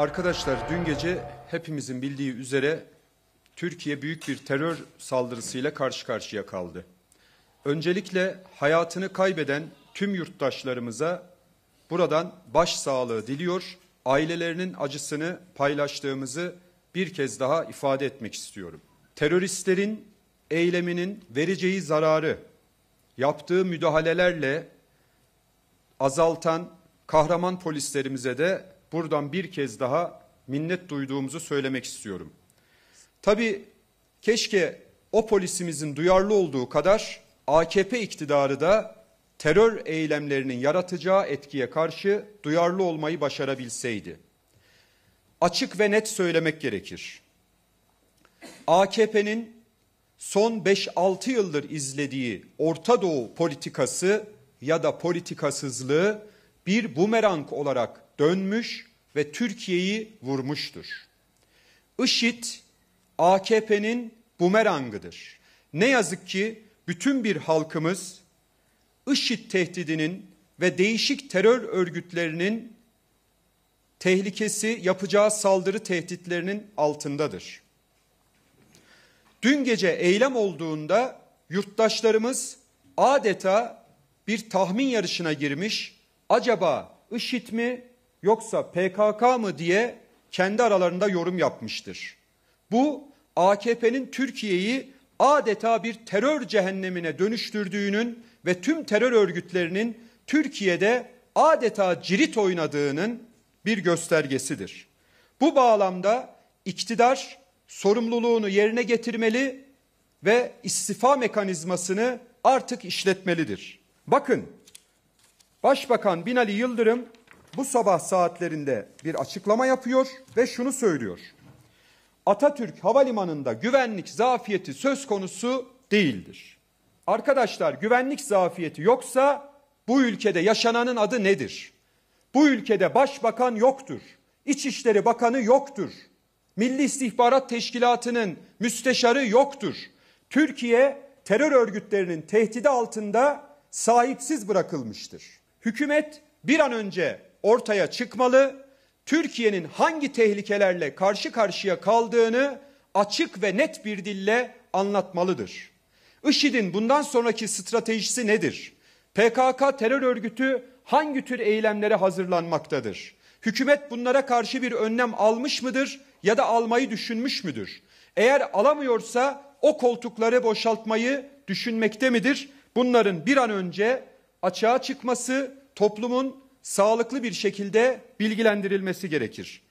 Arkadaşlar dün gece hepimizin bildiği üzere Türkiye büyük bir terör saldırısıyla karşı karşıya kaldı. Öncelikle hayatını kaybeden tüm yurttaşlarımıza buradan baş sağlığı diliyor, ailelerinin acısını paylaştığımızı bir kez daha ifade etmek istiyorum. Teröristlerin eyleminin vereceği zararı yaptığı müdahalelerle azaltan kahraman polislerimize de buradan bir kez daha minnet duyduğumuzu söylemek istiyorum. Tabi keşke o polisimizin duyarlı olduğu kadar AKP iktidarı da terör eylemlerinin yaratacağı etkiye karşı duyarlı olmayı başarabilseydi. Açık ve net söylemek gerekir. AKP'nin son 5-6 yıldır izlediği Orta Doğu politikası ya da politikasızlığı bir bumerang olarak dönmüş ve Türkiye'yi vurmuştur. IŞİD AKP'nin bumerangıdır. Ne yazık ki bütün bir halkımız IŞİD tehdidinin ve değişik terör örgütlerinin tehlikesi yapacağı saldırı tehditlerinin altındadır. Dün gece eylem olduğunda yurttaşlarımız adeta bir tahmin yarışına girmiş acaba IŞİD mi yoksa PKK mı diye kendi aralarında yorum yapmıştır. Bu AKP'nin Türkiye'yi adeta bir terör cehennemine dönüştürdüğünün ve tüm terör örgütlerinin Türkiye'de adeta cirit oynadığının bir göstergesidir. Bu bağlamda iktidar sorumluluğunu yerine getirmeli ve istifa mekanizmasını artık işletmelidir. Bakın Başbakan Binali Yıldırım bu sabah saatlerinde bir açıklama yapıyor ve şunu söylüyor. Atatürk Havalimanı'nda güvenlik zafiyeti söz konusu değildir. Arkadaşlar güvenlik zafiyeti yoksa bu ülkede yaşananın adı nedir? Bu ülkede başbakan yoktur. İçişleri Bakanı yoktur. Milli İstihbarat Teşkilatı'nın müsteşarı yoktur. Türkiye terör örgütlerinin tehdidi altında sahipsiz bırakılmıştır. Hükümet bir an önce ortaya çıkmalı, Türkiye'nin hangi tehlikelerle karşı karşıya kaldığını açık ve net bir dille anlatmalıdır. IŞİD'in bundan sonraki stratejisi nedir? PKK terör örgütü hangi tür eylemlere hazırlanmaktadır? Hükümet bunlara karşı bir önlem almış mıdır ya da almayı düşünmüş müdür? Eğer alamıyorsa o koltukları boşaltmayı düşünmekte midir? Bunların bir an önce açığa çıkması, toplumun sağlıklı bir şekilde bilgilendirilmesi gerekir.